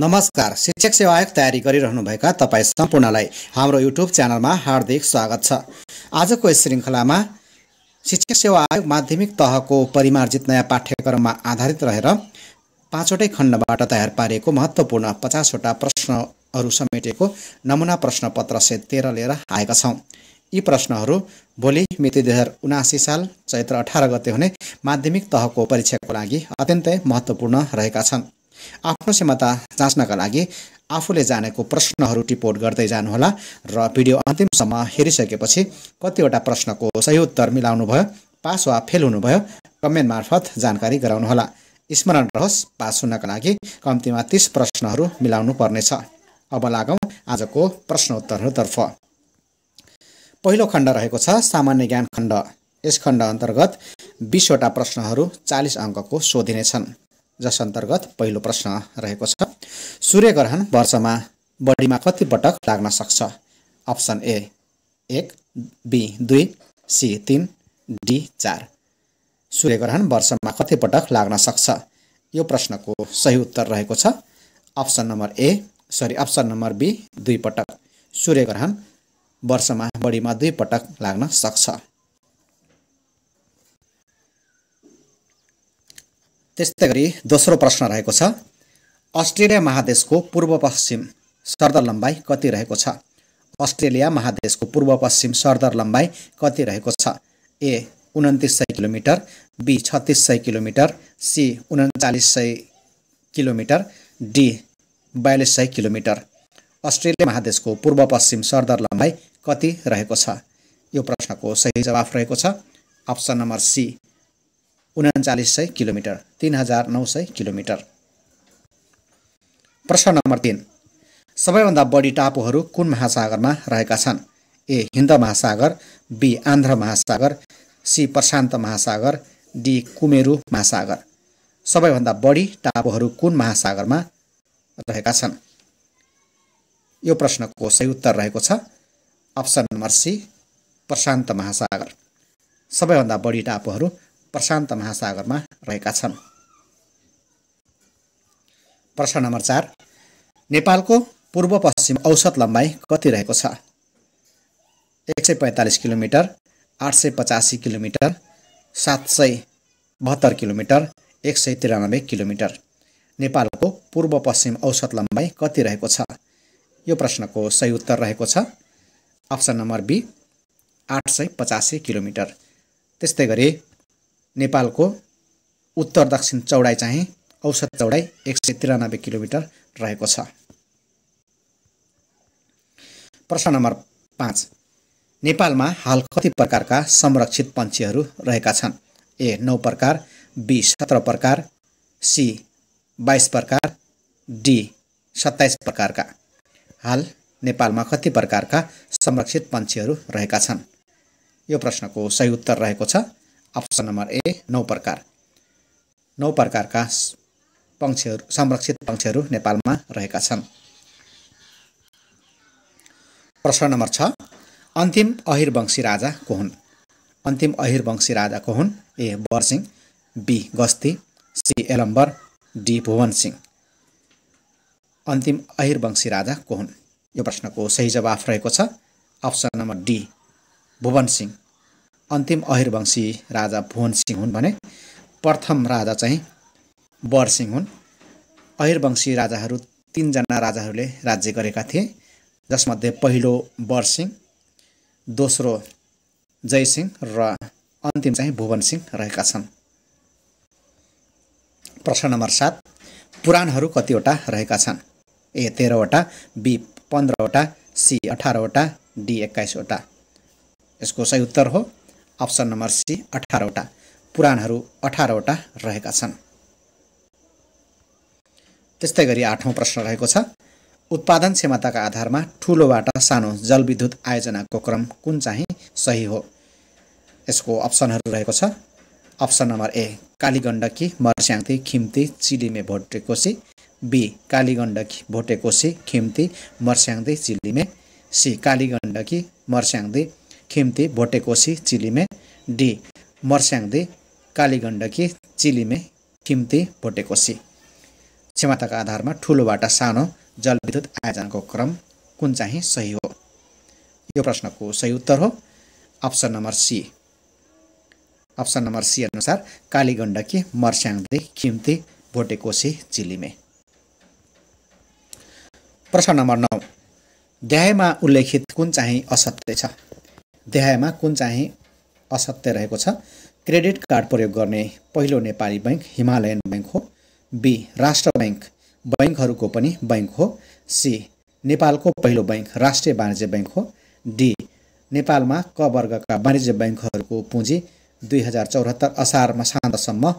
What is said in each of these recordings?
नमस्कार शिक्षक सेवा आयोग तयारी गरिरहनुभएका तपाईँ सम्पूर्णलाई हाम्रो युट्युब च्यानलमा हार्दिक स्वागत छ आजको यस श्रृङ्खलामा शिक्षक सेवा आयोग माध्यमिक तहको परिमार्जित नयाँ पाठ्यक्रममा आधारित रहेर पाँचवटै खण्डबाट तयार पारिएको महत्त्वपूर्ण पचासवटा प्रश्नहरू समेटेको नमुना प्रश्नपत्र सेट तेह्र लिएर आएका छौँ यी प्रश्नहरू भोलि मिति दुई हजार उनासी साल चैत्र अठार गते हुने माध्यमिक तहको परीक्षाको लागि अत्यन्तै महत्त्वपूर्ण रहेका छन् आफ्नो क्षमता जाँच्नका लागि आफूले जानेको प्रश्नहरू टिपोट गर्दै जानुहोला र भिडियो अन्तिमसम्म हेरिसकेपछि कतिवटा प्रश्नको सही उत्तर मिलाउनु भयो पास वा फेल हुनुभयो कमेन्ट मार्फत जानकारी गराउनुहोला स्मरण रहोस् पास हुनका लागि कम्तीमा तिस प्रश्नहरू मिलाउनु पर्नेछ अब लागौँ आजको प्रश्नोत्तरहरूतर्फ पहिलो खण्ड रहेको छ सामान्य ज्ञान खण्ड यस खण्ड अन्तर्गत बिसवटा प्रश्नहरू चालिस अङ्कको सोधिनेछन् जस अन्तर्गत पहिलो प्रश्न रहेको छ सूर्य ग्रहण वर्षमा बढीमा पटक लाग्न सक्छ अप्सन ए एक बी दुई सी तिन डी चार ग्रहण वर्षमा कति पटक लाग्न सक्छ यो प्रश्नको सही उत्तर रहेको छ option number A sorry option number B दुई पटक सूर्य ग्रहण वर्षमा बढीमा दुई पटक लाग्न सक्छ त्यस्तै गरी दोस्रो प्रश्न रहेको छ अस्ट्रेलिया महादेशको पूर्व पश्चिम सरदर लम्बाइ कति रहेको छ अस्ट्रेलिया महादेशको पूर्व पश्चिम सरदर लम्बाइ कति रहेको छ ए उन्तिस सय किलोमिटर बी छत्तिस सय किलोमिटर सी उन्चालिस सय किलोमिटर डी बयालिस सय किलोमिटर अस्ट्रेलिया महादेशको पूर्व पश्चिम सरदर लम्बाइ कति रहेको छ यो प्रश्नको सही जवाफ रहेको छ अप्सन नम्बर सी उनाचालिस सय किलोमिटर तिन हजार नौ सय किलोमिटर प्रश्न नम्बर तिन सबैभन्दा बढी टापुहरू कुन महासागरमा रहेका छन् ए हिन्द महासागर बी आन्ध्र महासागर सी प्रशान्त महासागर डी कुमेरु महासागर सबैभन्दा बढी टापुहरू कुन महासागरमा रहेका छन् यो प्रश्नको सही उत्तर रहेको छ अप्सन नम्बर सी प्रशान्त महासागर सबैभन्दा बढी टापुहरू प्रशान्त महासागरमा रहेका छन् प्रश्न नम्बर चार नेपालको पूर्व पश्चिम औसत लम्बाइ कति रहेको छ एक सय पैँतालिस किलोमिटर आठ सय पचासी किलोमिटर सात सय बहत्तर किलोमिटर एक सय तिरानब्बे किलोमिटर नेपालको पूर्व पश्चिम औसत लम्बाइ कति रहेको छ यो प्रश्नको सही उत्तर रहेको छ अप्सन नम्बर बी आठ सय पचासी किलोमिटर त्यस्तै गरी नेपालको उत्तर दक्षिण चौडाइ चाहिँ औसत चौडाइ एक सय तिरानब्बे किलोमिटर रहेको छ प्रश्न नम्बर पाँच नेपालमा हाल कति प्रकारका संरक्षित पन्छीहरू रहेका छन् ए नौ प्रकार बी सत्र प्रकार सी बाइस प्रकार डी सत्ताइस प्रकारका हाल नेपालमा कति प्रकारका संरक्षित पन्छीहरू रहेका छन् यो प्रश्नको सही उत्तर रहेको छ अप्सन नम्बर ए नौ प्रकार नौ प्रकारका पक्षीहरू संरक्षित पक्षीहरू नेपालमा रहेका छन् प्रश्न नम्बर छ अन्तिम अहिरवंशी राजा को हुन् अन्तिम अहिरवंशी राजा को हुन् ए बरसिंह बी गस्ती सी एलम्बर डी भुवन सिंह अन्तिम अहिरवंशी राजा को हुन् यो प्रश्नको सही जवाफ रहेको छ option number D Bhuwan Singh अन्तिम अहिरवंशी राजा भुवन सिंह हुन् भने प्रथम राजा चाहिँ वर हुन् अहिरवंशी राजाहरू तिनजना राजाहरूले राज्य गरेका थिए जसमध्ये पहिलो वर दोस्रो जयसिंह र अन्तिम चाहिँ भुवन सिंह रहेका छन् प्रश्न नम्बर सात पुराणहरू कतिवटा रहेका छन् ए तेह्रवटा बी पन्ध्रवटा सी अठारवटा डी एक्काइसवटा यसको सही उत्तर हो अप्सन नम्बर सी अठारवटा पुराणहरू अठारवटा रहेका छन् त्यस्तै गरी आठौँ प्रश्न रहेको छ उत्पादन क्षमताका आधारमा ठुलोबाट सानो जलविद्युत आयोजनाको क्रम कुन चाहिँ सही हो यसको अप्सनहरू रहेको छ option number A Kaligandaki Marsyangdi Khimti Chilime Bhotekoshi B Kaligandaki Bhotekoshi Khimti Marsyangdi Chilime C Kaligandaki Marsyangdi Khimti Bhotekoshi Chilime D Marsyangdi Kaligandaki Chilime में खिम्ती भोटेकोसी क्षमताका आधारमा ठुलोबाट सानो जलविद्युत आयोजनाको क्रम कुन चाहिँ सही हो यो प्रश्नको सही उत्तर हो option number C option number C अनुसार कालीगण्डकी मर्स्याङदी खिम्ती भोटेकोसी चिलिमे प्रश्न नम्बर नौ ध्यायमा उल्लेखित कुन चाहिँ असत्य छ देहायमा कुन चाहिँ असत्य रहेको छ क्रेडिट कार्ड प्रयोग गर्ने पहिलो नेपाली बैङ्क हिमालयन ब्याङ्क हो बी राष्ट्र ब्याङ्क बैङ्कहरूको पनि बैङ्क हो सी नेपालको पहिलो बैङ्क राष्ट्रिय वाणिज्य ब्याङ्क हो डी नेपालमा क वर्गका वाणिज्य ब्याङ्कहरूको पुँजी दुई हजार चौहत्तर असारमा साँझसम्म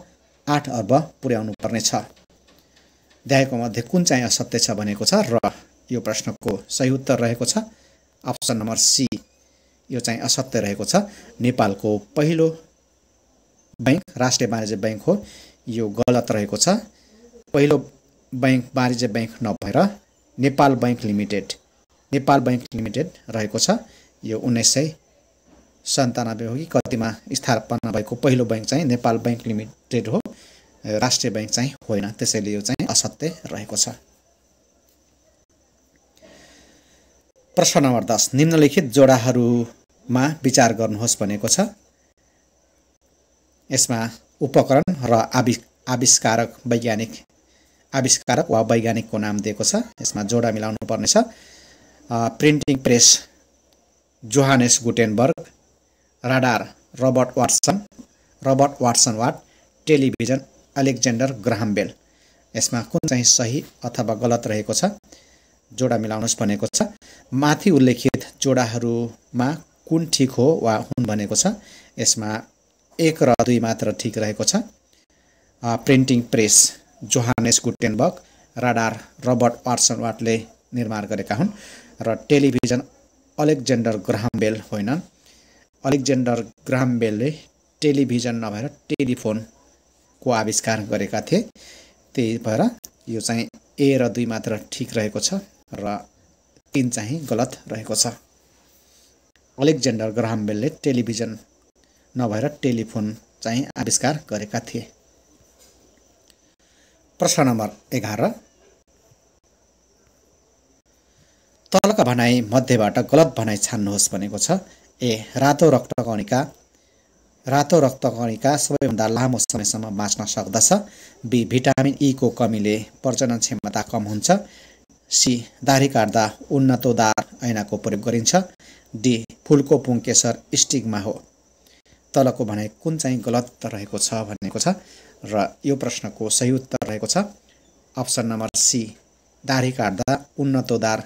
आठ अर्ब पुर्याउनु पर्नेछ ध्याएको मध्ये कुन चाहिँ असत्य छ भनेको छ र यो प्रश्नको सही उत्तर रहेको छ अप्सन नम्बर सी यो चाहिँ असत्य रहेको छ नेपालको पहिलो बैङ्क राष्ट्रिय वाणिज्य ब्याङ्क हो यो गलत रहेको छ पहिलो बैङ्क वाणिज्य ब्याङ्क नभएर Nepal bank limited Nepal bank limited रहेको छ यो उन्नाइस सय सन्तानब्बे हो कि कतिमा स्थापना भएको पहिलो ब्याङ्क चाहिँ नेपाल बैङ्क लिमिटेड हो राष्ट्रिय ब्याङ्क चाहिँ होइन त्यसैले यो चाहिँ असत्य रहेको छ प्रश्न नम्बर दस निम्नलिखित जोडाहरूमा विचार गर्नुहोस् भनेको छ यसमा उपकरण र आवि आविष्कारक वैज्ञानिक आविष्कारक वा वैज्ञानिकको नाम दिएको छ यसमा जोडा मिलाउनु पर्नेछ printing press Johannes Gutenberg radar Robert Watson Robert Watson Watt television Alexander Bell यसमा कुन चाहिँ सही अथवा गलत रहेको छ जोडा मिलाउनुहोस् भनेको छ माथि उल्लेखित जोडाहरूमा कुन ठिक हो वा हुन् भनेको छ यसमा एक र दुई मात्र ठिक रहेको छ printing press Johannes Gutenberg radar Robert Watson वाटले निर्माण गरेका हुन् र टेलिभिजन अलेक्जेन्डर बेल होइनन् अलेक्जेन्डर बेलले टेलिभिजन नभएर टेलिफोनको आविष्कार गरेका थिए त्यही भएर यो चाहिँ ए र दुई मात्र ठिक रहेको छ र तिन चाहिँ गलत रहेको छ अलेक्जेन्डर ग्राहम बेलले टेलिभिजन नभएर टेलिफोन चाहिँ आविष्कार गरेका थिए प्रश्न नम्बर एघार तलका भनाइ मध्येबाट गलत भनाइ छान्नुहोस् भनेको छ ए रातो रक्तकणिका रातो रक्तकणिका सबैभन्दा लामो समयसम्म बाँच्न सक्दछ बी भिटामिन ईको e कमीले प्रजनन क्षमता कम हुन्छ सी दाढी काट्दा उन्नतोदार ऐनाको प्रयोग गरिन्छ डी फुलको पुङकेसर स्टिगमा हो तलको भनाइ कुन चाहिँ गलत रहेको छ भनेको छ र यो प्रश्नको सही उत्तर रहेको छ अप्सन नम्बर सी दाढी काट्दा उन्नतोदार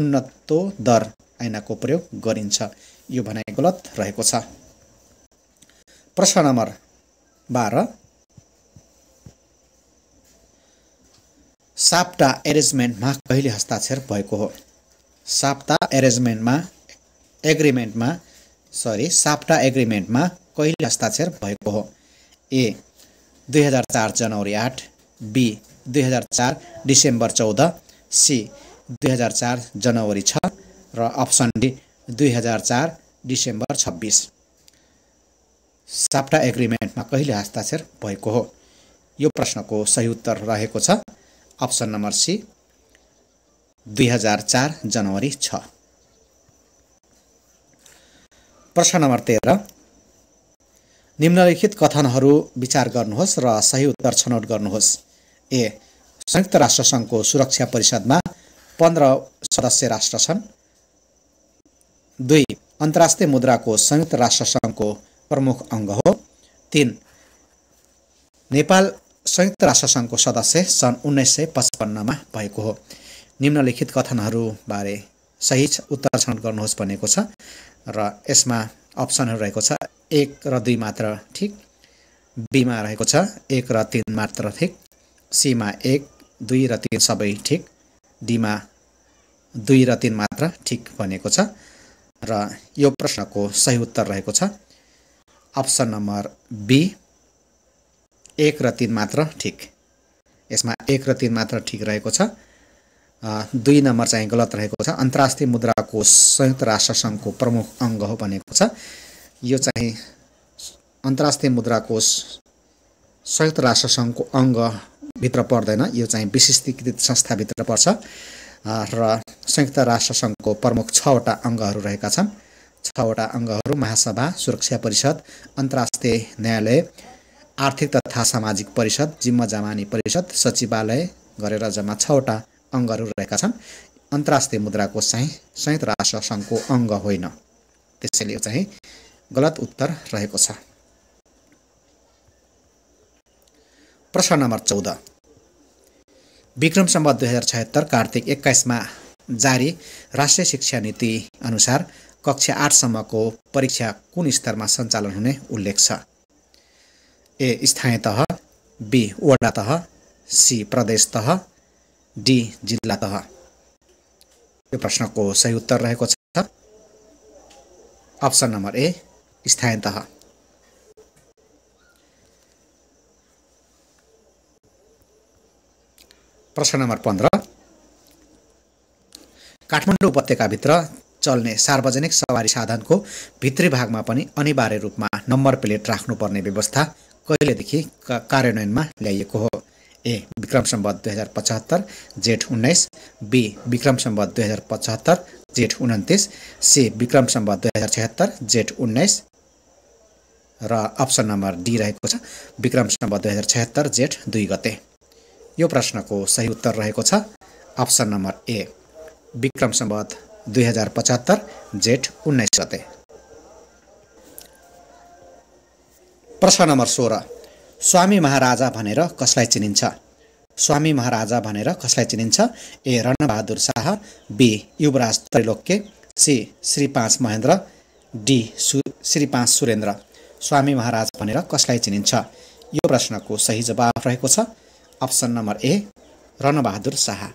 उन्नतो दर ऐनाको प्रयोग गरिन्छ यो भनाइ गलत रहेको छ प्रश्न नम्बर बाह्र साप्टा एरेन्जमेन्टमा कहिले हस्ताक्षर भएको हो साप्टा एरेन्जमेन्टमा एग्रिमेन्टमा सरी साप्टा एग्रिमेन्टमा कहिले हस्ताक्षर भएको हो ए दुई हजार चार जनवरी आठ बी दुई हजार चार डिसेम्बर चौध सी दुई हजार चार जनवरी छ र अप्सन डी दुई हजार चार डिसेम्बर छब्बिस साप्टा एग्रिमेन्टमा कहिले हस्ताक्षर भएको हो यो प्रश्नको सही उत्तर रहेको छ अप्सन नम्बर सी दुई हजार चार जनवरी छ प्रश्न नम्बर तेह्र निम्नलिखित कथनहरू विचार गर्नुहोस् र सही उत्तर छनौट गर्नुहोस् ए संयुक्त राष्ट्रसङ्घको सुरक्षा परिषदमा पन्ध्र सदस्य राष्ट्र छन् दुई अन्तर्राष्ट्रिय मुद्राको संयुक्त राष्ट्रसङ्घको प्रमुख अङ्ग हो तिन नेपाल संयुक्त राष्ट्र राष्ट्रसङ्घको सदस्य सन् उन्नाइस सय पचपन्नमा भएको हो निम्नलिखित कथनहरूबारे सही उत्तर छनौट गर्नुहोस् भनेको छ र यसमा अप्सनहरू रहेको छ एक र दुई मात्र ठिक बीमा रहेको छ एक र तिन मात्र ठिक सीमा एक दुई र तिन सबै ठिक डीमा दुई र तिन मात्र ठिक भनेको छ र यो प्रश्नको सही उत्तर रहेको छ अप्सन नम्बर बी एक र तिन मात्र ठिक यसमा एक र तिन मात्र ठिक रहेको छ दुई नम्बर चाहिँ गलत रहेको छ अन्तर्राष्ट्रिय मुद्रा कोष संयुक्त राष्ट्र सङ्घको प्रमुख अङ्ग हो भनेको छ यो चाहिँ अन्तर्राष्ट्रिय मुद्रा कोष संयुक्त राष्ट्र सङ्घको अङ्गभित्र पर्दैन यो चाहिँ विशिष्टीकृत संस्थाभित्र पर्छ र संयुक्त राष्ट्र सङ्घको प्रमुख छवटा अङ्गहरू रहेका छन् छवटा अङ्गहरू महासभा सुरक्षा परिषद अन्तर्राष्ट्रिय न्यायालय आर्थिक तथा सामाजिक परिषद जिम्मा जमानी परिषद सचिवालय गरेर जम्मा छवटा अङ्गहरू रहेका छन् अन्तर्राष्ट्रिय मुद्राको चाहिँ संयुक्त राष्ट्र सङ्घको अङ्ग होइन त्यसैले यो चाहिँ गलत उत्तर रहेको छ प्रश्न नम्बर चौध विक्रम सम्बत दुई हजार छत्तर कार्तिक एक्काइसमा जारी राष्ट्रिय शिक्षा नीति अनुसार कक्षा आठसम्मको परीक्षा कुन स्तरमा सञ्चालन हुने उल्लेख छ ए स्थानीय तह बी वडा तह सी प्रदेश तह डी जिल्ला तह यो प्रश्नको सही उत्तर रहेको छ अप्सन नम्बर ए स्थानीय तह प्रश्न नम्बर पन्ध्र काठमाडौँ उपत्यकाभित्र चल्ने सार्वजनिक सवारी साधनको भित्री भागमा पनि अनिवार्य रूपमा नम्बर प्लेट राख्नुपर्ने व्यवस्था कहिलेदेखि कार्यान्वयनमा ल्याइएको हो ए विक्रम सम्बत दुई हजार पचहत्तर जेठ उन्नाइस बी विक्रम सम्बत दुई हजार पचहत्तर जेठ उन्तिस सी विक्रम सम्बत दुई हजार छिहत्तर जेठ उन्नाइस र अप्सन नम्बर डी रहेको छ विक्रम सम्बत दुई हजार छिहत्तर जेठ दुई गते यो प्रश्नको सही उत्तर रहेको छ option number A Bikram Sambat दुई हजार पचहत्तर जेठ उन्नाइस गते प्रश्न नम्बर सोह्र स्वामी महाराजा भनेर कसलाई चिनिन्छ स्वामी महाराजा भनेर कसलाई चिनिन्छ ए रणबहादुर शाह बी युवराज त्रैलोक्य सी श्री पाँच महेन्द्र डी सु श्री पाँच सुरेन्द्र स्वामी महाराज भनेर कसलाई चिनिन्छ यो प्रश्नको सही जवाफ रहेको छ option number A Ranabahadur Shah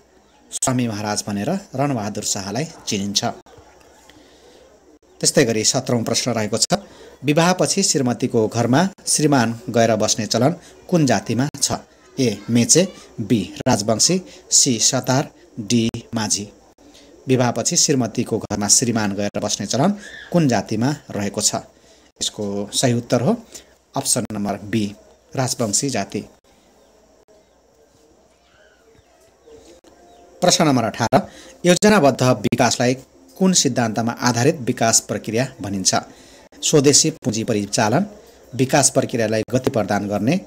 Swami Maharaj भनेर रणबहादुर शाहलाई चिनिन्छ त्यस्तै गरी सत्रौँ प्रश्न रहेको छ विवाहपछि श्रीमतीको घरमा श्रीमान गएर बस्ने चलन कुन जातिमा छ A Meche B Rajbanshi C Satar D Majhi विवाहपछि श्रीमतीको घरमा श्रीमान गएर बस्ने चलन कुन जातिमा रहेको छ यसको सही उत्तर हो अप्सन नम्बर बी राजवंशी जाति प्रश्न नम्बर अठार योजनाबद्ध विकासलाई कुन सिद्धान्तमा आधारित विकास प्रक्रिया भनिन्छ स्वदेशी पुँजी परिचालन विकास प्रक्रियालाई गति प्रदान गर्ने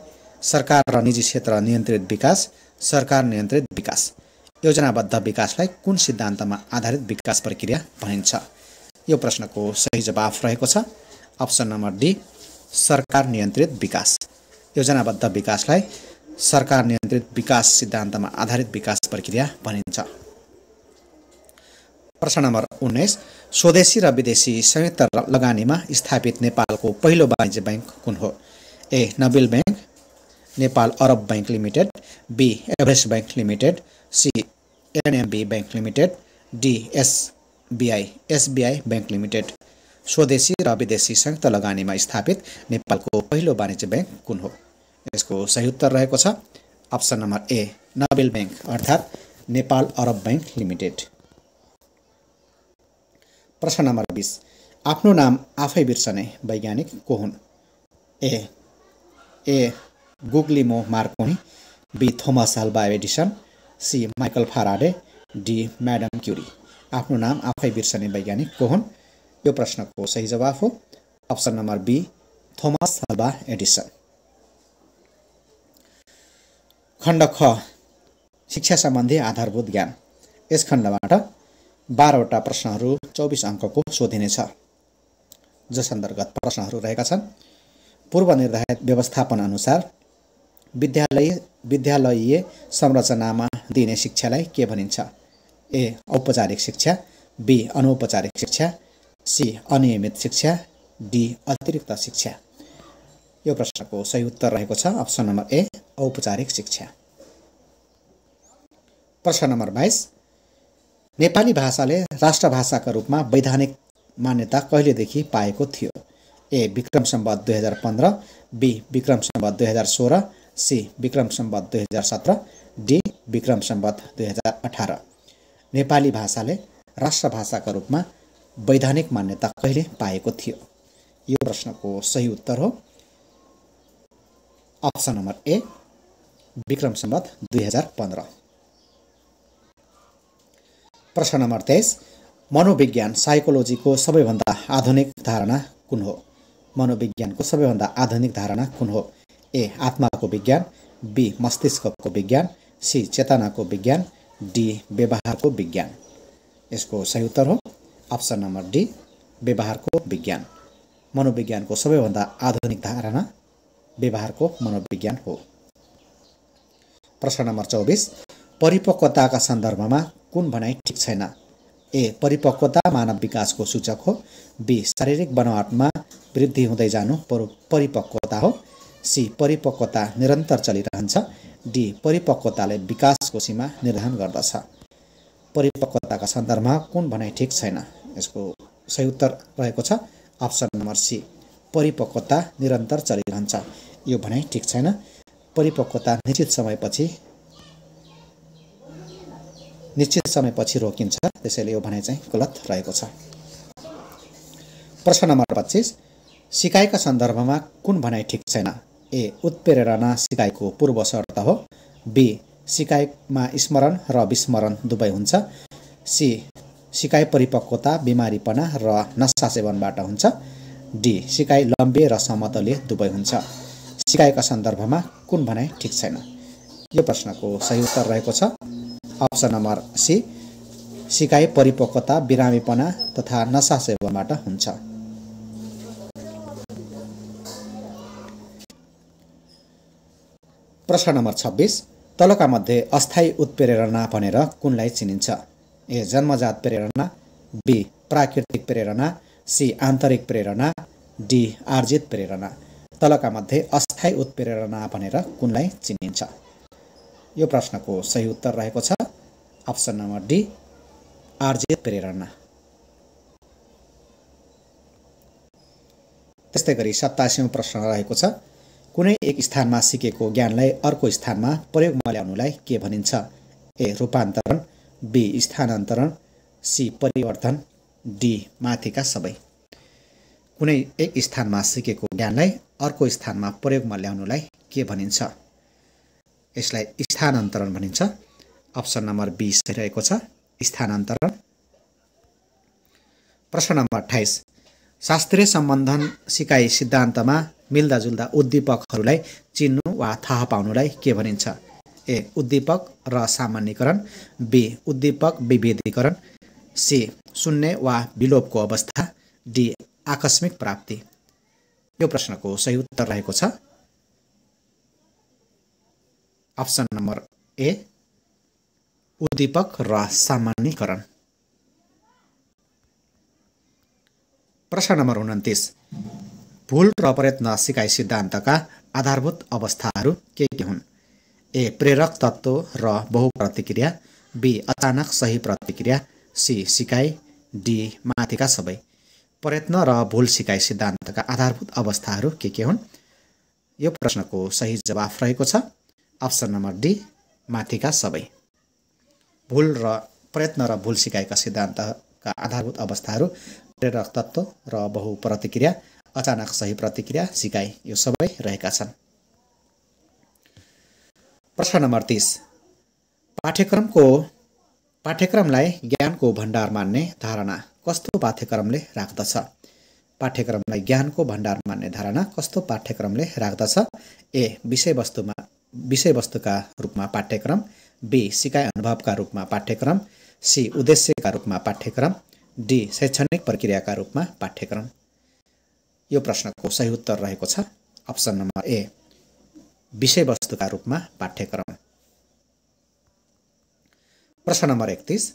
सरकार र निजी क्षेत्र नियन्त्रित विकास सरकार नियन्त्रित विकास योजनाबद्ध विकासलाई कुन सिद्धान्तमा आधारित विकास प्रक्रिया भनिन्छ यो प्रश्नको सही जवाफ रहेको छ अप्सन नम्बर डी सरकार नियन्त्रित विकास योजनाबद्ध विकासलाई सरकार नियन्त्रित विकास सिद्धान्तमा आधारित विकास प्रक्रिया भनिन्छ प्रश्न नम्बर उन्नाइस स्वदेशी र विदेशी संयुक्त लगानीमा स्थापित नेपालको पहिलो वाणिज्य ब्याङ्क कुन हो A Nabil bank Nepal Arab bank limited B Everest bank limited C NMB bank limited D SBI SBI bank limited स्वदेशी र विदेशी संयुक्त लगानीमा स्थापित नेपालको पहिलो वाणिज्य ब्याङ्क कुन हो यसको सही उत्तर रहेको छ option number A Nabil bank अर्थात् नेपाल अरब ब्याङ्क लिमिटेड प्रश्न नम्बर बिस आफ्नो नाम आफै बिर्सने वैज्ञानिक को हुन् A A Guglielmo Marconi B Thomas Alva Edison C Michael Faraday D madam Curie आफ्नो नाम आफै बिर्सने वैज्ञानिक को हुन् यो प्रश्नको सही जवाफ हो option number B Thomas Alva Edison खण्ड ख शिक्षा सम्बन्धी आधारभूत ज्ञान यस खण्डबाट बाह्रवटा प्रश्नहरू चौबिस अङ्कको सोधिनेछ जस अन्तर्गत प्रश्नहरू रहेका छन् पूर्व निर्धारित व्यवस्थापन अनुसार विद्यालय विद्यालयीय संरचनामा दिने शिक्षालाई के भनिन्छ ए औपचारिक शिक्षा बी अनौपचारिक शिक्षा सी अनियमित शिक्षा डी अतिरिक्त शिक्षा यो प्रश्नको सही उत्तर रहेको छ अप्सन नम्बर ए औपचारिक शिक्षा प्रश्न नम्बर बाइस नेपाली भाषाले राष्ट्रभाषाका रूपमा वैधानिक मान्यता कहिलेदेखि पाएको थियो ए विक्रम सम्बत दुई हजार पन्ध्र बी विक्रम सम्बत दुई हजार सोह्र सी विक्रम सम्बत दुई हजार सत्र डी विक्रम सम्बत दुई हजार अठार नेपाली भाषाले राष्ट्रभाषाका रूपमा वैधानिक मान्यता कहिले पाएको थियो यो प्रश्नको सही उत्तर हो option number A Bikram Sambat दुई हजार पन्ध्र प्रश्न नम्बर तेइस मनोविज्ञान साइकोलोजीको सबैभन्दा आधुनिक धारणा कुन हो मनोविज्ञानको सबैभन्दा आधुनिक धारणा कुन हो ए आत्माको विज्ञान बी मस्तिष्कको विज्ञान सी चेतनाको विज्ञान डी व्यवहारको विज्ञान यसको सही उत्तर हो अप्सन नम्बर डी व्यवहारको विज्ञान मनोविज्ञानको सबैभन्दा आधुनिक धारणा व्यवहारको मनोविज्ञान हो प्रश्न नम्बर चौबिस परिपक्वताका सन्दर्भमा कुन भनाइ ठिक छैन ए परिपक्वता मानव विकासको सूचक हो बी शारीरिक बनावटमा वृद्धि हुँदै जानु पर परिपक्वता हो सी परिपक्वता निरन्तर चलिरहन्छ डी परिपक्वताले विकासको सीमा निर्धारण गर्दछ परिपक्वताका सन्दर्भमा कुन भनाइ ठिक छैन यसको सही उत्तर रहेको छ अप्सन नम्बर सी परिपक्वता निरन्तर चलिरहन्छ यो भनाइ ठिक छैन परिपक्वता निश्चित समयपछि निश्चित समयपछि रोकिन्छ त्यसैले यो भनाइ चाहिँ गलत रहेको छ प्रश्न नम्बर पच्चिस सिकाइका सन्दर्भमा कुन भनाइ ठिक छैन ए उत्प्रेरणा सिकाइको पूर्व शर्त हो बी सिकाइमा स्मरण र विस्मरण दुवै हुन्छ सी सिकाइ परिपक्वता बिमारीपना र नसा सेवनबाट हुन्छ डी सिकाइ लम्बे र समतले दुवै हुन्छ सिकाइका सन्दर्भमा कुन भनाइ ठिक छैन यो प्रश्नको सही उत्तर रहेको छ अप्सन नम्बर सी सिकाइ परिपक्वता बिरामीपना तथा नसा सेवनबाट हुन्छ प्रश्न नम्बर छब्बिस तलका मध्ये अस्थायी उत्प्रेरणा भनेर कुनलाई चिनिन्छ ए जन्मजात प्रेरणा बी प्राकृतिक प्रेरणा सी आन्तरिक प्रेरणा डी आर्जित प्रेरणा तलका मध्ये अस्थायी उत्प्रेरणा भनेर कुनलाई चिनिन्छ यो प्रश्नको सही उत्तर रहेको छ option number D RJ Prerana त्यस्तै गरी सत्तासीौँ प्रश्न रहेको छ कुनै एक स्थानमा सिकेको ज्ञानलाई अर्को स्थानमा प्रयोगमा ल्याउनुलाई के भनिन्छ ए रूपान्तरण बी स्थानान्तरण सी परिवर्तन डी माथिका सबै कुनै एक स्थानमा सिकेको ज्ञानलाई अर्को स्थानमा प्रयोगमा ल्याउनुलाई के भनिन्छ यसलाई स्थानान्तरण भनिन्छ अप्सन नम्बर बिस रहेको छ स्थानान्तरण प्रश्न नम्बर अठाइस शास्त्रीय सम्बन्धन सिकाइ सिद्धान्तमा मिल्दाजुल्दा उद्दीपकहरूलाई चिन्नु वा थाहा पाउनुलाई के भनिन्छ ए उद्दीपक र सामान्यकरण बी उद्दीपक विभेदीकरण सी शून्य वा विलोपको अवस्था डी आकस्मिक प्राप्ति यो प्रश्नको सही उत्तर रहेको छ अप्सन नम्बर ए उद्दीपक र सामान्यकरण प्रश्न नम्बर उन्तिस भूल र प्रयत्न सिकाइ सिद्धान्तका आधारभूत अवस्थाहरू के के हुन् ए प्रेरक तत्त्व र बहुप्रतिक्रिया बी अचानक सही प्रतिक्रिया सी सिकाइ डी माथिका सबै प्रयत्न र भुल सिकाइ सिद्धान्तका आधारभूत अवस्थाहरू के के हुन् यो प्रश्नको सही जवाफ रहेको छ अप्सन नम्बर डी माथिका सबै भुल र प्रयत्न र भूल सिकाएका सिद्धान्तका आधारभूत अवस्थाहरू प्रेरक तत्त्व र बहुप्रतिक्रिया अचानक सही प्रतिक्रिया सिकाइ यो सबै रहेका छन् प्रश्न नम्बर तिस पाठ्यक्रमको पाठ्यक्रमलाई ज्ञानको भण्डार मान्ने धारणा कस्तो पाठ्यक्रमले राख्दछ पाठ्यक्रमलाई ज्ञानको भण्डार मान्ने धारणा कस्तो पाठ्यक्रमले राख्दछ ए विषयवस्तुमा विषयवस्तुका रूपमा पाठ्यक्रम बी सिकाइ अनुभवका रूपमा पाठ्यक्रम सी उद्देश्यका रूपमा पाठ्यक्रम डी शैक्षणिक प्रक्रियाका रूपमा पाठ्यक्रम यो प्रश्नको सही उत्तर रहेको छ अप्सन नम्बर ए विषयवस्तुका रूपमा पाठ्यक्रम प्रश्न नम्बर एकतिस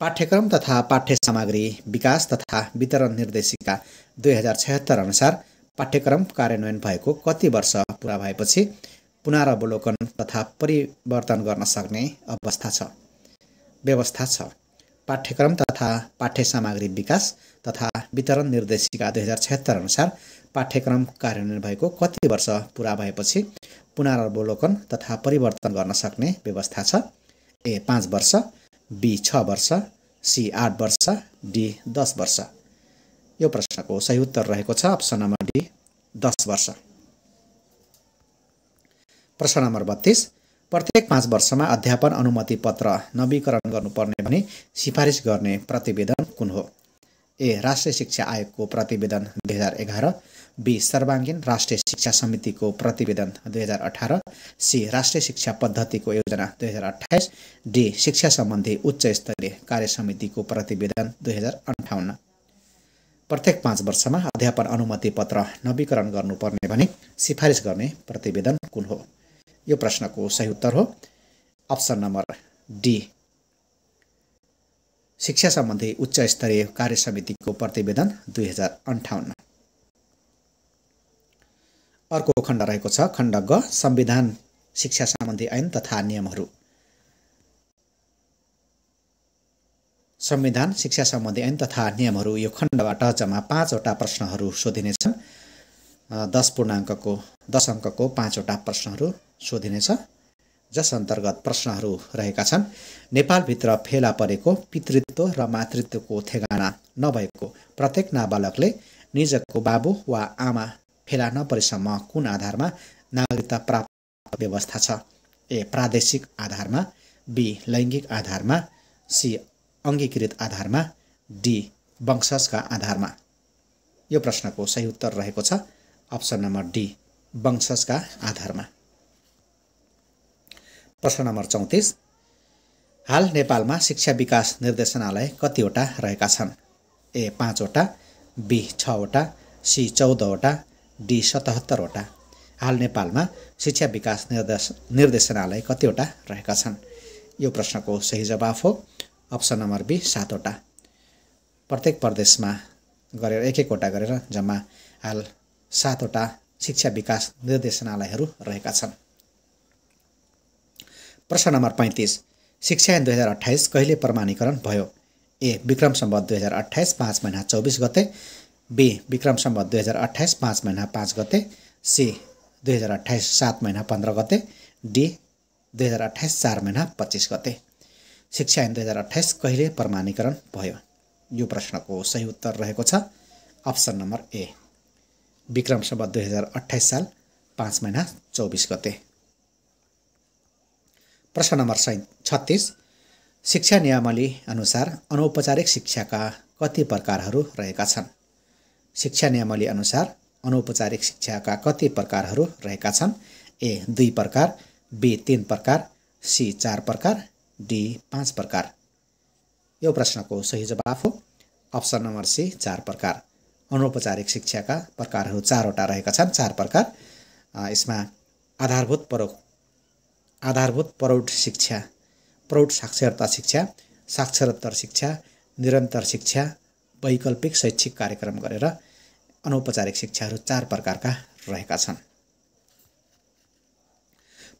पाठ्यक्रम तथा पाठ्य सामग्री विकास तथा वितरण निर्देशिका दुई हजार अनुसार पाठ्यक्रम कार्यान्वयन भएको कति वर्ष पुरा भएपछि पुनरावलोकन तथा परिवर्तन गर्न सक्ने अवस्था छ व्यवस्था छ पाठ्यक्रम तथा पाठ्य सामग्री विकास तथा वितरण निर्देशिका दुई हजार छत्तर अनुसार पाठ्यक्रम कार्यान्वयन भएको कति वर्ष पुरा भएपछि पुनरावलोकन तथा परिवर्तन गर्न सक्ने व्यवस्था छ ए पाँच वर्ष बी छ वर्ष सी आठ वर्ष डी दस वर्ष यो प्रश्नको सही उत्तर रहेको छ अप्सन नम्बर डी दस वर्ष प्रश्न नम्बर बत्तिस प्रत्येक पाँच वर्षमा अध्यापन अनुमति पत्र नवीकरण गर्नुपर्ने भने सिफारिस गर्ने प्रतिवेदन कुन हो ए राष्ट्रिय शिक्षा आयोगको प्रतिवेदन दुई हजार एघार बी सर्वाङ्गीण राष्ट्रिय शिक्षा समितिको प्रतिवेदन दुई हजार अठार सी राष्ट्रिय शिक्षा पद्धतिको योजना दुई हजार अठाइस डी शिक्षा सम्बन्धी उच्च स्तरीय कार्य समितिको प्रतिवेदन दुई हजार अन्ठाउन्न प्रत्येक पाँच वर्षमा अध्यापन अनुमति पत्र नवीकरण गर्नुपर्ने भने सिफारिस गर्ने प्रतिवेदन कुन हो यो प्रश्नको सही उत्तर हो अप्सन नम्बर डी शिक्षा सम्बन्धी उच्च स्तरीय कार्य समितिको प्रतिवेदन दुई हजार अन्ठाउन्न अर्को खण्ड रहेको छ खण्ड ग संविधान शिक्षा सम्बन्धी ऐन तथा नियमहरू संविधान शिक्षा सम्बन्धी ऐन तथा नियमहरू यो खण्डबाट जम्मा पाँचवटा प्रश्नहरू सोधिनेछन् दस पूर्णाङ्कको दस अङ्कको पाँचवटा प्रश्नहरू सोधिनेछ जस अन्तर्गत प्रश्नहरू रहेका छन् नेपालभित्र फेला परेको पितृत्व र मातृत्वको ठेगाना नभएको प्रत्येक नाबालकले निजको बाबु वा आमा फेला नपरेसम्म कुन आधारमा नागरिकता प्राप्त व्यवस्था छ ए प्रादेशिक आधारमा बी लैङ्गिक आधारमा सी अङ्गीकृत आधारमा डी वंशजका आधारमा यो प्रश्नको सही उत्तर रहेको छ अप्सन नम्बर डी वंशजका आधारमा प्रश्न नम्बर चौतिस हाल नेपालमा शिक्षा विकास निर्देशनालय कतिवटा रहेका छन् ए पाँचवटा बी छवटा सी चौधवटा डी सतहत्तरवटा हाल नेपालमा शिक्षा विकास निर्देश निर्देशनालय कतिवटा रहेका छन् यो प्रश्नको सही जवाफ हो अप्सन नम्बर बी सातवटा प्रत्येक प्रदेशमा गरेर एक एकवटा गरेर जम्मा हाल सातवटा शिक्षा विकास निर्देशनालयहरू रहेका छन् प्रश्न नम्बर पैँतिस शिक्षा दुई हजार अठाइस कहिले प्रमाणीकरण भयो ए विक्रम सम्बत दुई हजार अठाइस पाँच महिना चौबिस गते बी विक्रम सम्बत दुई हजार अठाइस पाँच महिना पाँच गते सी दुई हजार अठाइस सात महिना पन्ध्र गते डी दुई हजार अठाइस चार महिना पच्चिस गते शिक्षा ऐन दुई हजार अठाइस कहिले प्रमाणीकरण भयो यो प्रश्नको सही उत्तर रहेको छ option number A Bikram Sambat दुई हजार अठाइस साल पाँच महिना चौबिस गते प्रश्न नम्बर सै छत्तिस शिक्षा नियमावली अनुसार अनौपचारिक शिक्षाका कति प्रकारहरू रहेका छन् शिक्षा नियमावली अनुसार अनौपचारिक शिक्षाका कति प्रकारहरू रहेका छन् ए दुई प्रकार बी तिन प्रकार सी चार प्रकार डी पाँच प्रकार यो प्रश्नको सही जवाफ हो अप्सन नम्बर सी चार प्रकार अनौपचारिक शिक्षाका प्रकारहरू चारवटा रहेका छन् चार प्रकार यसमा आधारभूत परो आधारभूत प्रौढ शिक्षा प्रौढ साक्षरता शिक्षा साक्षरतर शिक्षा निरन्तर शिक्षा वैकल्पिक शैक्षिक कार्यक्रम गरेर अनौपचारिक शिक्षाहरू चार प्रकारका रहेका छन्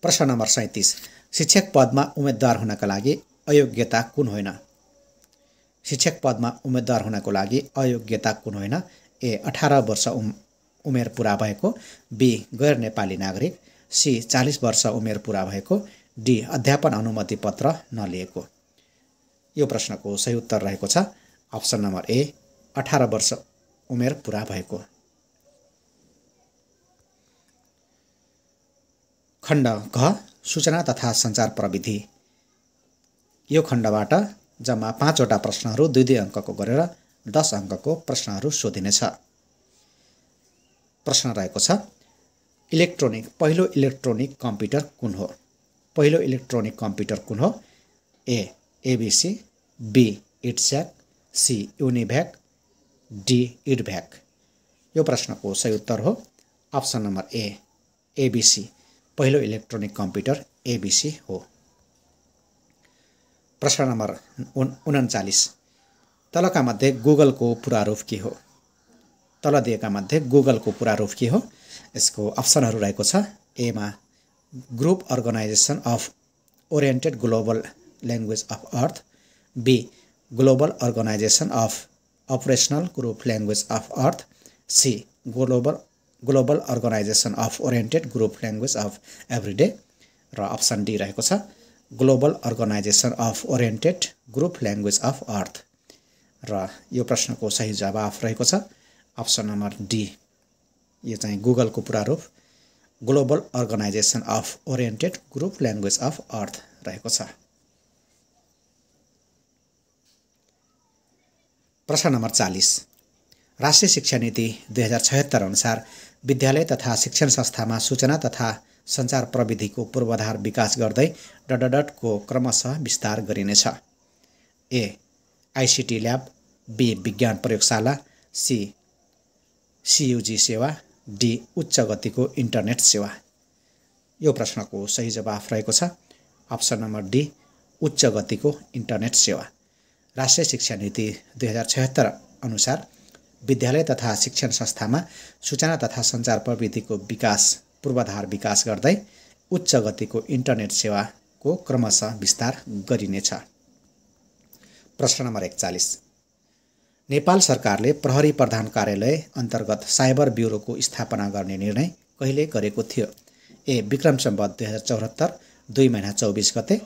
प्रश्न नम्बर सैँतिस शिक्षक पदमा उम्मेद्वार हुनका लागि अयोग्यता कुन होइन शिक्षक पदमा उम्मेद्वार हुनको लागि अयोग्यता कुन होइन ए अठार वर्ष उम उमेर पुरा भएको बी गैर नेपाली नागरिक सी चालिस वर्ष उमेर पुरा भएको डी अध्यापन अनुमति पत्र नलिएको यो प्रश्नको सही उत्तर रहेको छ अप्सन नम्बर ए अठार वर्ष उमेर पुरा भएको खण्ड घ सूचना तथा सञ्चार प्रविधि यो खण्डबाट जम्मा पाँचवटा प्रश्नहरू दुई दुई अङ्कको गरेर दस अङ्कको प्रश्नहरू सोधिनेछ प्रश्न रहेको छ इलेक्ट्रोनिक पहिलो इलेक्ट्रोनिक कम्प्युटर कुन हो पहिलो इलेक्ट्रोनिक कम्प्युटर कुन हो A ABC B EDSAC C UNIVAC D EDVAC यो प्रश्नको सही उत्तर हो अप्सन नम्बर ए एबिसी पहिलो इलेक्ट्रोनिक कम्प्युटर एबिसी हो प्रश्न नम्बर उन उन्चालिस तलका मध्ये गुगलको पुरारूप के हो तल दिएका मध्ये गुगलको पुरारूप के हो यसको अप्सनहरू रहेको छ एमा group organization of oriented global language of earth B global organization of operational group language of earth C global global organization of oriented group language of everyday र अप्सन डी रहेको छ global organization of oriented group language of earth र यो प्रश्नको सही जवाफ रहेको छ अप्सन नम्बर डी यो चाहिँ गुगलको पुरा रूप global organization of oriented group language of earth रहेको छ प्रश्न नम्बर चालिस राष्ट्रिय शिक्षा नीति दुई हजार छयत्तर अनुसार विद्यालय तथा शिक्षण संस्थामा सूचना तथा सञ्चार प्रविधिको पूर्वाधार विकास गर्दै डडडटको क्रमशः विस्तार गरिनेछ ए आइसिटी ल्याब बी विज्ञान प्रयोगशाला सी सियुजी सेवा डी उच्च गतिको इन्टरनेट सेवा यो प्रश्नको सही जवाफ रहेको छ अप्सन नम्बर डी उच्च गतिको इन्टरनेट सेवा राष्ट्रिय शिक्षा नीति दुई हजार छत्तर अनुसार विद्यालय तथा शिक्षण संस्थामा सूचना तथा सञ्चार प्रविधिको विकास पूर्वाधार विकास गर्दै उच्च गतिको इन्टरनेट सेवाको क्रमशः विस्तार गरिनेछ प्रश्न नम्बर एकचालिस नेपाल सरकारले प्रहरी प्रधान कार्यालय अन्तर्गत साइबर ब्युरोको स्थापना गर्ने निर्णय कहिले गरेको थियो ए विक्रम सम्बत दुई हजार चौहत्तर दुई महिना चौबिस गते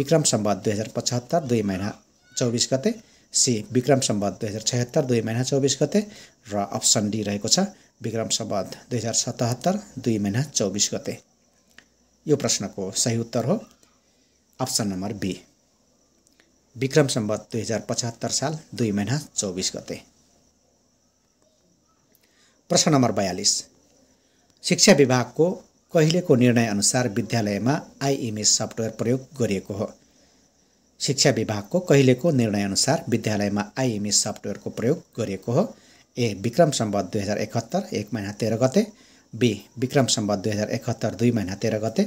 विक्रम सम्बत दुई हजार पचहत्तर दुई महिना चौबिस गते सी विक्रम सम्बत दुई हजार छत्तर दुई महिना चौबिस गते र अप्सन डी रहेको छ विक्रम सम्बत दुई हजार सतहत्तर दुई महिना चौबिस गते यो प्रश्नको सही उत्तर हो option number B Bikram Sambat दुई हजार पचहत्तर साल दुई महिना चौबिस गते प्रश्न नम्बर बयालिस शिक्षा विभागको कहिलेको निर्णयअनुसार विद्यालयमा आइएमएस सफ्टवेयर प्रयोग गरिएको हो शिक्षा विभागको कहिलेको निर्णयअनुसार विद्यालयमा आइएमएस सफ्टवेयरको प्रयोग गरिएको हो ए विक्रम सम्बत दुई हजार एकहत्तर एक महिना तेह्र गते बी विक्रम सम्बत दुई हजार एकहत्तर दुई महिना तेह्र गते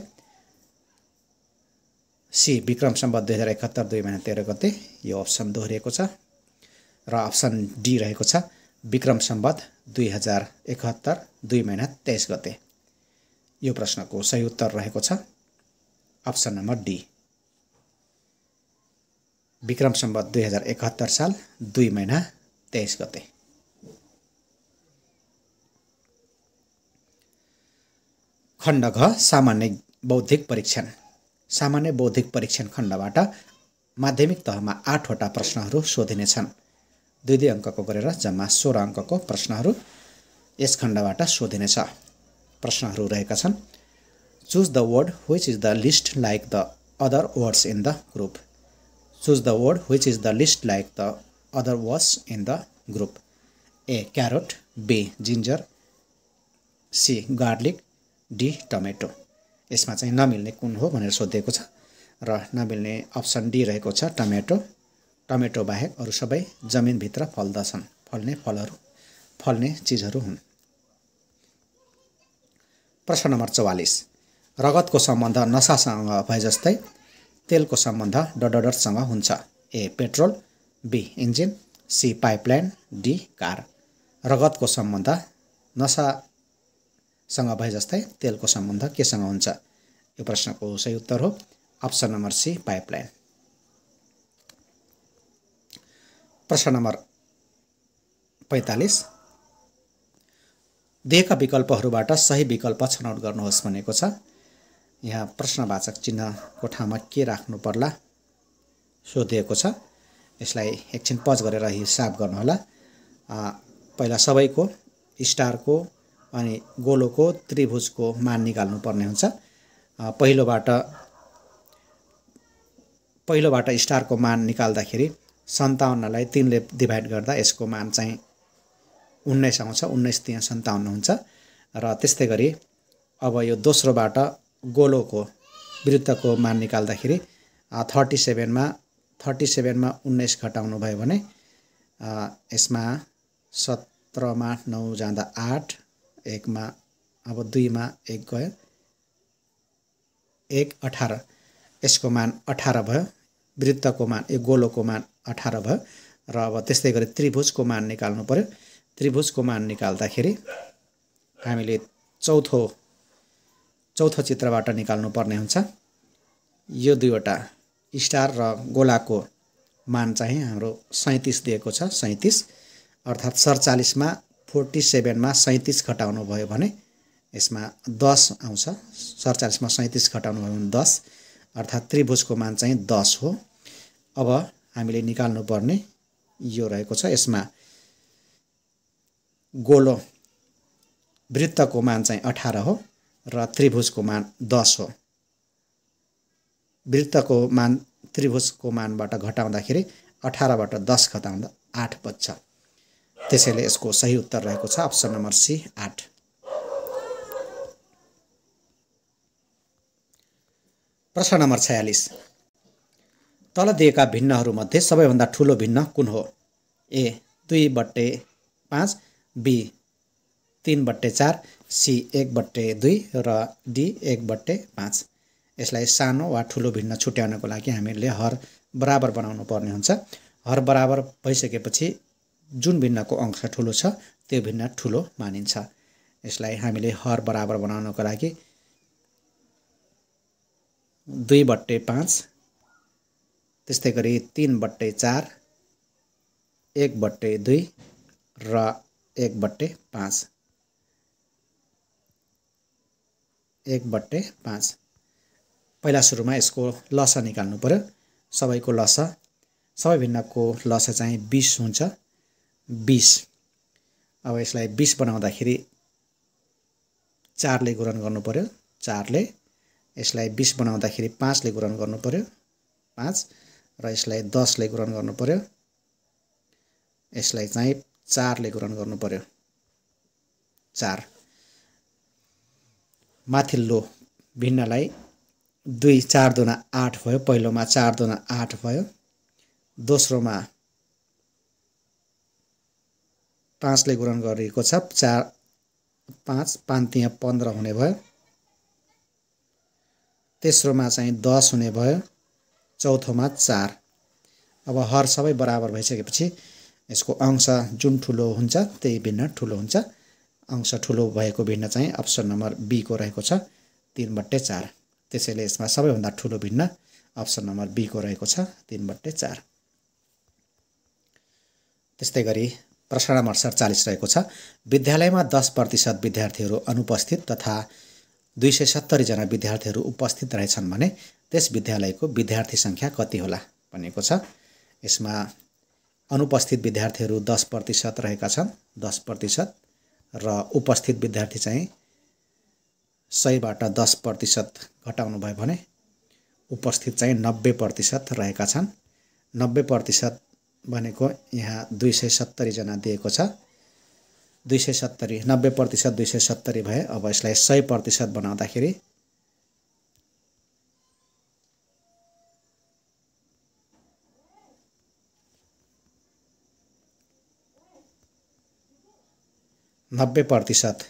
सी विक्रम सम्बत दुई हजार एकहत्तर दुई महिना तेह्र गते यो अप्सन दोहोरिएको छ र अप्सन डी रहेको छ विक्रम सम्बत दुई हजार एकहत्तर दुई महिना तेइस गते यो प्रश्नको सही उत्तर रहेको छ option number D Bikram Sambat दुई हजार एकहत्तर साल दुई महिना तेइस गते खण्ड घ सामान्य बौद्धिक परीक्षण सामान्य बौद्धिक परीक्षण खण्डबाट माध्यमिक तहमा आठवटा प्रश्नहरू सोधिनेछन् दुई दुई अङ्कको गरेर जम्मा सोह्र अङ्कको प्रश्नहरू यस खण्डबाट सोधिनेछ प्रश्नहरू रहेका छन् choose the word which is the least like the other words in the group choose the word which is the least like the other words in the group A carrot B ginger C garlic D tomato यसमा चाहिँ नमिल्ने कुन हो भनेर सोधिएको छ र नमिल्ने अप्सन डी रहेको छ टमेटो टमेटो बाहेक अरू सबै जमिनभित्र फल्दछन् फल्ने फलहरू फल्ने चिजहरू हुन् प्रश्न नम्बर चौवालिस रगतको सम्बन्ध नसासँग भए जस्तै तेलको सम्बन्ध डडडरसँग हुन्छ A petrol B engine C pipeline D car रगतको सम्बन्ध नसा सँग भए जस्तै तेलको सम्बन्ध केसँग हुन्छ यो प्रश्नको सही उत्तर हो अप्सन नम्बर सी पाइपलाइन प्रश्न नम्बर पैँतालिस दिएका विकल्पहरूबाट सही विकल्प छनौट गर्नुहोस् भनेको छ यहाँ प्रश्नवाचक चिह्नको ठाउँमा के राख्नु पर्ला सोधिएको छ यसलाई एकछिन पज गरेर हिसाब गर्नुहोला पहिला सबैको स्टारको अनि गोलोको त्रिभुजको मान निकाल्नुपर्ने हुन्छ पहिलोबाट पहिलोबाट स्टारको मान निकाल्दाखेरि सन्ताउन्नलाई तिनले डिभाइड गर्दा यसको मान चाहिँ उन्नाइस आउँछ उन्नाइस त्यहाँ सन्ताउन्न हुन्छ र त्यस्तै गरी अब यो दोस्रोबाट गोलोको विरुद्धको मान निकाल्दाखेरि थर्टी सेभेनमा थर्टी सेभेनमा उन्नाइस घटाउनु भयो भने यसमा सत्रमा नौ जाँदा आठ एकमा अब दुईमा एक गयो एक अठार यसको मान अठार भयो वृत्तको मान यो गोलोको मान अठार भयो र अब त्यस्तै गरी त्रिभुजको मान निकाल्नु पऱ्यो त्रिभुजको मान निकाल्दाखेरि हामीले चौथो चौथो चित्रबाट निकाल्नु पर्ने हुन्छ यो दुईवटा स्टार र गोलाको मान चाहिँ हाम्रो सैँतिस दिएको छ सैँतिस अर्थात् सडचालिसमा फोर्टी सेभेनमा सैँतिस घटाउनु भयो भने यसमा दस आउँछ सडचालिसमा सैँतिस घटाउनु भयो भने दस अर्थात् त्रिभुजको मान चाहिँ दस हो अब हामीले निकाल्नुपर्ने यो रहेको छ यसमा गोलो वृत्तको मान चाहिँ अठार हो र त्रिभुजको मान दस हो वृत्तको मान त्रिभुजको मानबाट घटाउँदाखेरि अठारबाट दस घटाउँदा आठ बज्छ त्यसैले यसको सही उत्तर रहेको छ अप्सन नम्बर सी आठ प्रश्न नम्बर छयालिस तल दिएका भिन्नहरूमध्ये सबैभन्दा ठुलो भिन्न कुन हो ए दुई बट्टे पाँच बी तिन बट्टे चार सी एक बट्टे दुई र डी एक बट्टे पाँच यसलाई सानो वा ठुलो भिन्न छुट्याउनको लागि हामीहरूले हर बराबर बनाउनु पर्ने हुन्छ हर बराबर भइसकेपछि जुन भिन्नको अंश ठुलो छ त्यो भिन्न ठुलो मानिन्छ यसलाई हामीले हर बराबर बनाउनको लागि दुई बट्टे पाँच त्यस्तै गरी तिन बट्टे चार एक बट्टे दुई र एक बट्टे पाँच एक बट्टे पाँच पहिला सुरुमा यसको लस निकाल्नु पऱ्यो सबैको लस सबै भिन्नको लस चाहिँ बिस हुन्छ बिस अब यसलाई बिस बनाउँदाखेरि चारले गुणन गर्नु पऱ्यो चारले यसलाई बिस बनाउँदाखेरि पाँचले गुणन गर्नु पऱ्यो पाँच र यसलाई दसले गुणन गर्नु पऱ्यो यसलाई चाहिँ चारले गुणन गर्नु पऱ्यो चार माथिल्लो भिन्नलाई दुई चार दुना आठ भयो पहिलोमा चार दुना आठ भयो दोस्रोमा पाँचले गुणन गरिएको छ चार पाँच पाँच त्यहाँ पन्ध्र हुने भयो तेस्रोमा चाहिँ दस हुने भयो चौथोमा चार अब हर सबै बराबर भइसकेपछि यसको अंश जुन ठुलो हुन्छ त्यही भिन्न ठुलो हुन्छ अंश ठुलो भएको भिन्न चाहिँ अप्सन नम्बर बीको रहेको छ तिन बट्टे चार त्यसैले यसमा सबैभन्दा ठुलो भिन्न अप्सन नम्बर बीको रहेको छ तिन बट्टे चार त्यस्तै गरी प्रसारण अठसठ चालिस रहेको छ विद्यालयमा दस प्रतिशत विद्यार्थीहरू अनुपस्थित तथा दुई सय सत्तरीजना विद्यार्थीहरू उपस्थित रहेछन् भने त्यस विद्यालयको विद्यार्थी सङ्ख्या कति होला भनेको छ यसमा अनुपस्थित विद्यार्थीहरू दस प्रतिशत रहेका छन् दस प्रतिशत र उपस्थित विद्यार्थी चाहिँ सयबाट दस प्रतिशत घटाउनु भयो भने उपस्थित चाहिँ नब्बे प्रतिशत रहेका छन् नब्बे प्रतिशत भनेको यहाँ दुई सय सत्तरीजना दिएको छ दुई सय सत्तरी नब्बे प्रतिशत दुई सय सत्तरी भए अब यसलाई सय प्रतिशत बनाउँदाखेरि नब्बे प्रतिशत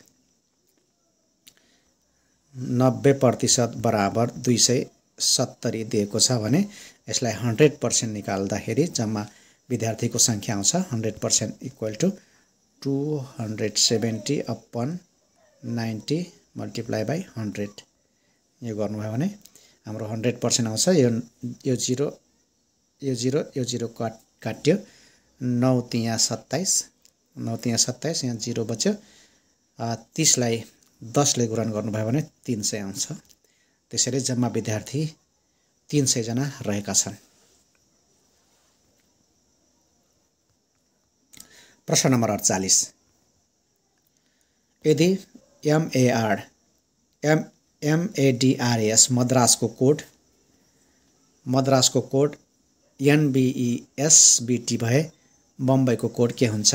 नब्बे प्रतिशत बराबर दुई सय सत्तरी दिएको छ भने यसलाई हन्ड्रेड पर्सेन्ट निकाल्दाखेरि जम्मा विद्यार्थीको सङ्ख्या आउँछ hundred percent equal to two hundred seventy upon ninety multiply by hundred यो गर्नुभयो भने हाम्रो हन्ड्रेड पर्सेन्ट आउँछ यो यो जिरो यो जिरो यो जिरो काट काट्यो नौ तिया सत्ताइस नौ तिया सत्ताइस यहाँ जिरो बच्यो तिसलाई दसले गुणन गर्नुभयो भने तिन सय आउँछ त्यसरी जम्मा विद्यार्थी तिन सयजना रहेका छन् प्रश्न नम्बर अडचालिस यदि एमएआर एम एमएडिआरएस मद्रासको कोड मद्रासको कोड एनबिइएसबिटी e भए बम्बईको कोड के हुन्छ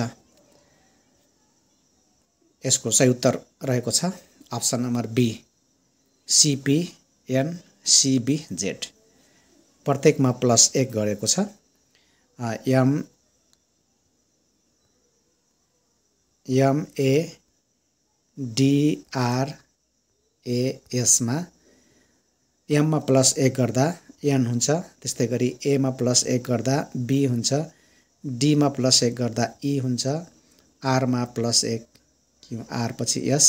यसको सही उत्तर रहेको छ अप्सन नम्बर बी सिपिएनसिबिजेड प्रत्येकमा प्लस एक गरेको छ एम एमएडिआरएएसमा एममा प्लस एक गर्दा एन हुन्छ त्यस्तै गरी एमा प्लस एक गर्दा बी हुन्छ डीमा प्लस एक गर्दा ई e हुन्छ आरमा प्लस एक आर पछि एस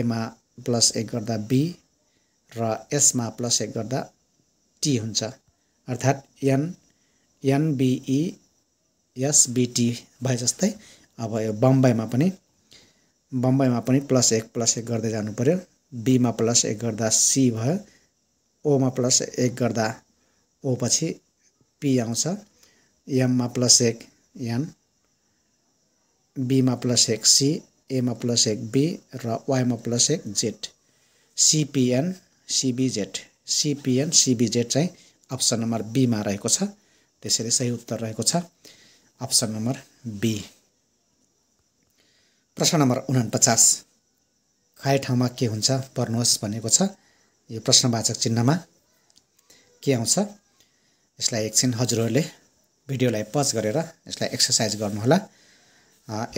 एमा प्लस एक गर्दा बी र एसमा प्लस एक गर्दा टी हुन्छ अर्थात् एन एनबिई एसबिटी भए जस्तै अब यो बम्बईमा पनि बम्बईमा पनि प्लस एक प्लस एक गर्दै जानु पऱ्यो बीमा प्लस एक गर्दा सी भयो ओमा प्लस एक गर्दा ओ पछि पी आउँछ एममा प्लस एक एन बीमा प्लस एक सी एमा प्लस एक बी र वाइमा प्लस एक Z CPN CBZ CPN CBZ चाहिँ अप्सन नम्बर बीमा रहेको छ त्यसरी सही उत्तर रहेको छ अप्सन नम्बर बी प्रश्न नम्बर उनापचास खाए ठाउँमा के हुन्छ पर्नुहोस् भनेको छ यो प्रश्नवाचक चिन्हमा के आउँछ यसलाई एकछिन हजुरहरूले भिडियोलाई पज गरेर यसलाई एक्सर्साइज गर्नुहोला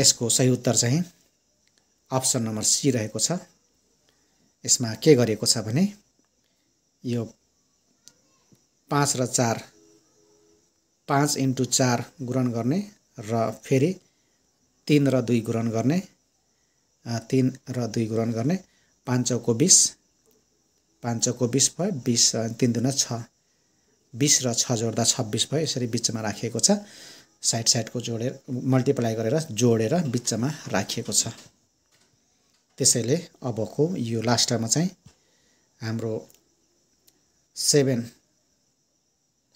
यसको सही उत्तर चाहिँ अप्सन नम्बर सी रहेको छ यसमा के गरिएको छ भने यो पाँच र चार पाँच इन्टु चार गुणन गर्ने र फेरि तिन र दुई गुणन गर्ने तिन र दुई गुणन गर्ने पाँच चौको बिस पाँच चौको बिस भयो बिस तिन दुना छ बिस र छ जोड्दा छब्बिस भयो यसरी बिचमा राखिएको छ साइड साइडको जोडेर मल्टिप्लाई गरेर जोडेर बिचमा राखिएको छ त्यसैले अबको यो लास्टमा चाहिँ हाम्रो सेभेन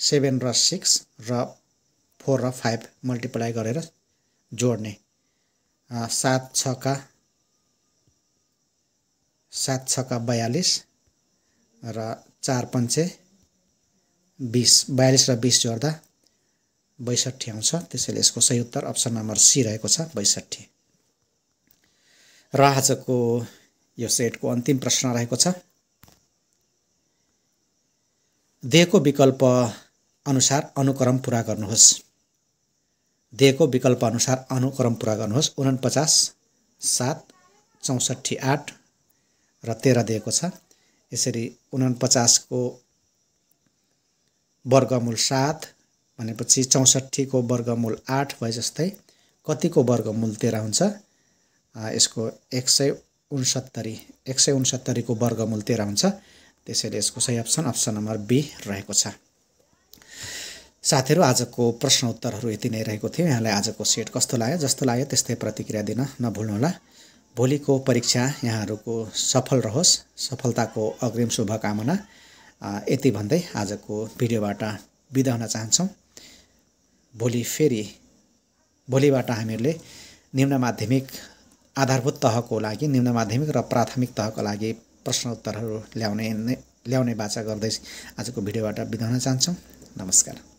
सेभेन र सिक्स र फोर र फाइभ मल्टिप्लाई गरेर जोड्ने सात छका सात छका बयालिस र चार पन्चे बिस बयालिस र बिस जोड्दा बैसठी आउँछ त्यसैले यसको सही उत्तर अप्सन नम्बर सी रहेको छ बैसठी र आजको यो सेटको अन्तिम प्रश्न रहेको छ दिएको विकल्प अनुसार अनुक्रम पुरा गर्नुहोस् दिएको अनुसार अनुक्रम पुरा गर्नुहोस् उनापचास सात चौसठी आठ र तेह्र दिएको छ यसरी उनापचासको वर्गमूल सात भनेपछि चौसठीको वर्गमूल आठ भए जस्तै कतिको वर्गमूल तेह्र हुन्छ यसको एक सय उन्सत्तरी एक सय उन्सत्तरीको वर्गमूल तेह्र हुन्छ त्यसैले यसको सही अप्सन अप्सन नम्बर बी रहेको छ साथीहरू आजको प्रश्न उत्तरहरू यति नै रहेको थियो यहाँलाई आजको सेट कस्तो लाग्यो जस्तो लाग्यो त्यस्तै प्रतिक्रिया दिन नभुल्नुहोला भोलिको परीक्षा यहाँहरूको सफल रहोस् सफलताको अग्रिम शुभकामना यति भन्दै आजको भिडियोबाट बिदा हुन चाहन्छौँ भोलि फेरि भोलिबाट हामीहरूले निम्न माध्यमिक आधारभूत तहको लागि निम्न माध्यमिक र प्राथमिक तहको लागि प्रश्न उत्तरहरू ल्याउने ल्याउने बाचा गर्दै आजको भिडियोबाट बिदा हुन चाहन्छौँ नमस्कार